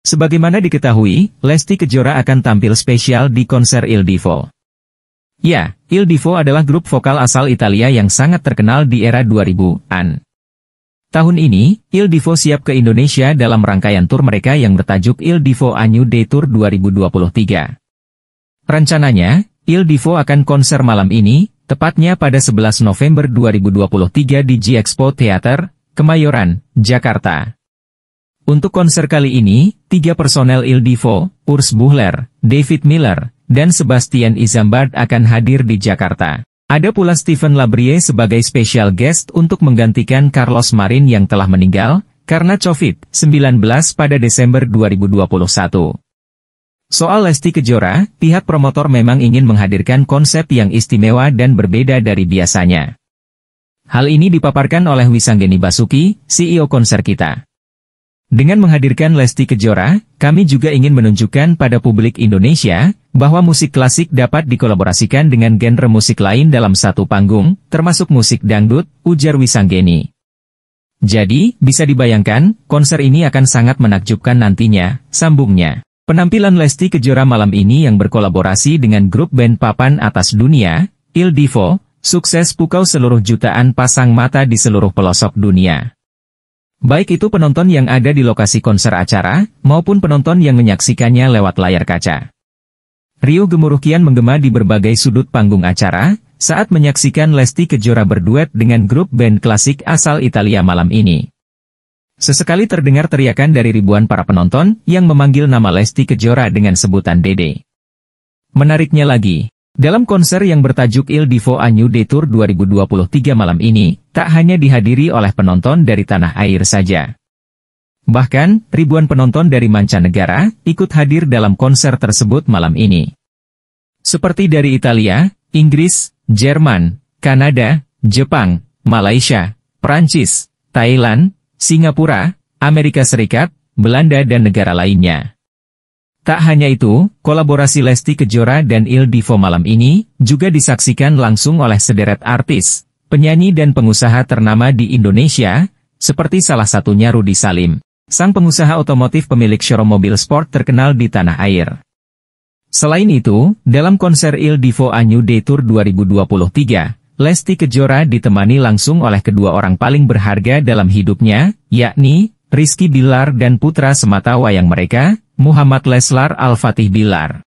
Sebagaimana diketahui, Lesti Kejora akan tampil spesial di konser Il Divo. Ya, Il Divo adalah grup vokal asal Italia yang sangat terkenal di era 2000-an. Tahun ini, Il Divo siap ke Indonesia dalam rangkaian tur mereka yang bertajuk Il Divo A Day Tour 2023. Rencananya, Il Divo akan konser malam ini, tepatnya pada 11 November 2023 di G-Expo Theater, Kemayoran, Jakarta. Untuk konser kali ini, tiga personel Il Divo, Urs Buhler, David Miller, dan Sebastian Izambard akan hadir di Jakarta. Ada pula Stephen Labrie sebagai special guest untuk menggantikan Carlos Marin yang telah meninggal, karena COVID-19 pada Desember 2021. Soal Lesti Kejora, pihak promotor memang ingin menghadirkan konsep yang istimewa dan berbeda dari biasanya. Hal ini dipaparkan oleh Wisanggeni Basuki, CEO konser kita. Dengan menghadirkan Lesti Kejora, kami juga ingin menunjukkan pada publik Indonesia, bahwa musik klasik dapat dikolaborasikan dengan genre musik lain dalam satu panggung, termasuk musik dangdut, ujar Wisanggeni. Jadi, bisa dibayangkan, konser ini akan sangat menakjubkan nantinya, sambungnya. Penampilan Lesti Kejora malam ini yang berkolaborasi dengan grup band Papan Atas Dunia, Il Divo, sukses pukau seluruh jutaan pasang mata di seluruh pelosok dunia. Baik itu penonton yang ada di lokasi konser acara, maupun penonton yang menyaksikannya lewat layar kaca. Rio gemuruh kian menggema di berbagai sudut panggung acara, saat menyaksikan Lesti Kejora berduet dengan grup band klasik asal Italia malam ini. Sesekali terdengar teriakan dari ribuan para penonton yang memanggil nama Lesti Kejora dengan sebutan Dede. Menariknya lagi, dalam konser yang bertajuk Il Divo A New Day Tour 2023 malam ini, tak hanya dihadiri oleh penonton dari tanah air saja. Bahkan, ribuan penonton dari mancanegara ikut hadir dalam konser tersebut malam ini. Seperti dari Italia, Inggris, Jerman, Kanada, Jepang, Malaysia, Prancis, Thailand, Singapura, Amerika Serikat, Belanda dan negara lainnya. Tak hanya itu, kolaborasi Lesti Kejora dan Il Divo malam ini juga disaksikan langsung oleh sederet artis, penyanyi dan pengusaha ternama di Indonesia, seperti salah satunya Rudi Salim, sang pengusaha otomotif pemilik showroom mobil sport terkenal di tanah air. Selain itu, dalam konser Il Divo Anyu Day Tour 2023, Lesti Kejora ditemani langsung oleh kedua orang paling berharga dalam hidupnya, yakni Rizky Bilar dan putra semata wayang mereka, Muhammad Leslar Al-Fatih Bilar.